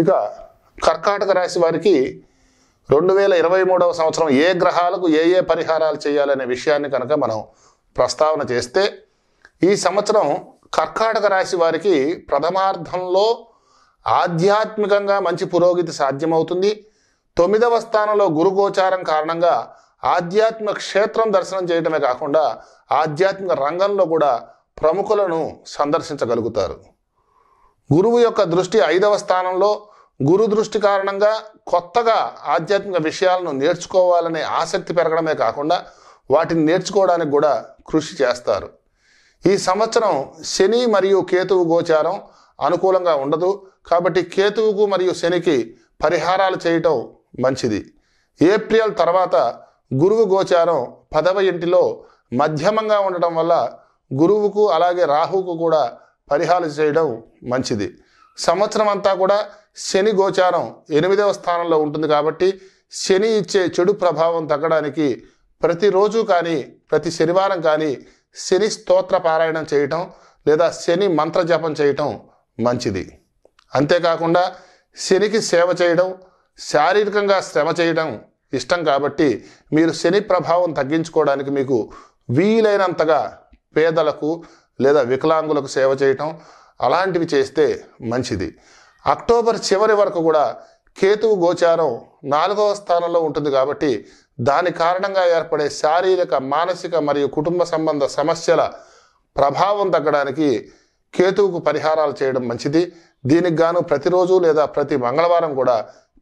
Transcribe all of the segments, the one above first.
ఇక కర్కాటక రాశి వారికి రెండు వేల ఇరవై మూడవ సంవత్సరం ఏ గ్రహాలకు ఏ ఏ పరిహారాలు చేయాలనే విషయాన్ని కనుక మనం ప్రస్తావన చేస్తే ఈ సంవత్సరం కర్కాటక రాశి వారికి ప్రథమార్థంలో ఆధ్యాత్మికంగా మంచి పురోగతి సాధ్యమవుతుంది తొమ్మిదవ స్థానంలో గురుగోచారం కారణంగా ఆధ్యాత్మిక క్షేత్రం దర్శనం చేయడమే కాకుండా ఆధ్యాత్మిక రంగంలో కూడా ప్రముఖులను సందర్శించగలుగుతారు గురువు యొక్క దృష్టి ఐదవ స్థానంలో గురు దృష్టి కారణంగా కొత్తగా ఆధ్యాత్మిక విషయాలను నేర్చుకోవాలనే ఆసక్తి పెరగడమే కాకుండా వాటిని నేర్చుకోవడానికి కూడా కృషి చేస్తారు ఈ సంవత్సరం శని మరియు కేతువు గోచారం అనుకూలంగా ఉండదు కాబట్టి కేతువుకు మరియు శనికి పరిహారాలు చేయటం మంచిది ఏప్రిల్ తర్వాత గురువు గోచారం పదవ ఇంటిలో మధ్యమంగా ఉండటం వల్ల గురువుకు అలాగే రాహుకు కూడా పరిహారం చేయడం మంచిది సంవత్సరం అంతా కూడా శని గోచారం ఎనిమిదవ స్థానంలో ఉంటుంది కాబట్టి శని ఇచ్చే చెడు ప్రభావం తగ్గడానికి ప్రతిరోజు కానీ ప్రతి శనివారం కానీ శని స్తోత్ర పారాయణం చేయటం లేదా శని మంత్ర జపం చేయటం మంచిది అంతేకాకుండా శనికి సేవ చేయడం శారీరకంగా శ్రమ చేయడం ఇష్టం కాబట్టి మీరు శని ప్రభావం తగ్గించుకోవడానికి మీకు వీలైనంతగా పేదలకు లేదా వికలాంగులకు సేవ చేయటం అలాంటివి చేస్తే మంచిది అక్టోబర్ చివరి వరకు కూడా కేతువు గోచారం నాలుగవ స్థానంలో ఉంటుంది కాబట్టి దాని కారణంగా ఏర్పడే శారీరక మానసిక మరియు కుటుంబ సంబంధ సమస్యల ప్రభావం తగ్గడానికి కేతువుకు పరిహారాలు చేయడం మంచిది దీనికి గాను ప్రతిరోజు లేదా ప్రతి మంగళవారం కూడా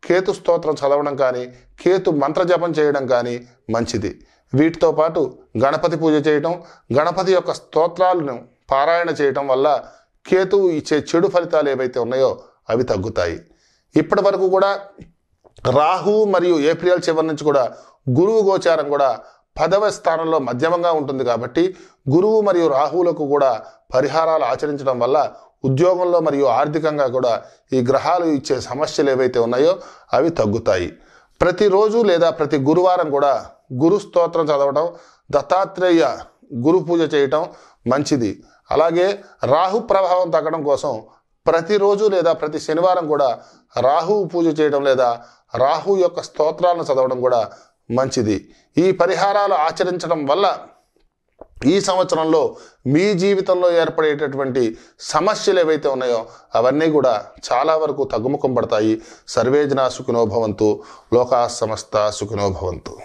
కేతు స్తోత్రం చదవడం కానీ కేతు మంత్రజపం చేయడం కానీ మంచిది వీటితో పాటు గణపతి పూజ చేయటం గణపతి యొక్క స్తోత్రాలను పారాయణ చేయటం వల్ల కేతువు ఇచ్చే చెడు ఫలితాలు ఏవైతే ఉన్నాయో అవి తగ్గుతాయి ఇప్పటి వరకు కూడా రాహు మరియు ఏప్రిల్ చివరి నుంచి కూడా గురువు గోచారం కూడా పదవ స్థానంలో మధ్యమంగా ఉంటుంది కాబట్టి గురువు మరియు రాహువులకు కూడా పరిహారాలు ఆచరించడం వల్ల ఉద్యోగంలో మరియు ఆర్థికంగా కూడా ఈ గ్రహాలు ఇచ్చే సమస్యలు ఏవైతే ఉన్నాయో అవి తగ్గుతాయి ప్రతిరోజు లేదా ప్రతి గురువారం కూడా గురు స్తోత్రం చదవడం దత్తాత్రేయ గురు పూజ చేయటం మంచిది అలాగే రాహు ప్రభావం తగ్గడం కోసం ప్రతిరోజు లేదా ప్రతి శనివారం కూడా రాహు పూజ చేయడం లేదా రాహు యొక్క స్తోత్రాలను చదవడం కూడా మంచిది ఈ పరిహారాలు ఆచరించడం వల్ల ఈ సంవత్సరంలో మీ జీవితంలో ఏర్పడేటటువంటి సమస్యలు ఏవైతే ఉన్నాయో అవన్నీ కూడా చాలా వరకు తగ్గుముఖం పడతాయి సర్వేజనా సుఖినోభవంతు లోకా సమస్త సుఖినోభవంతు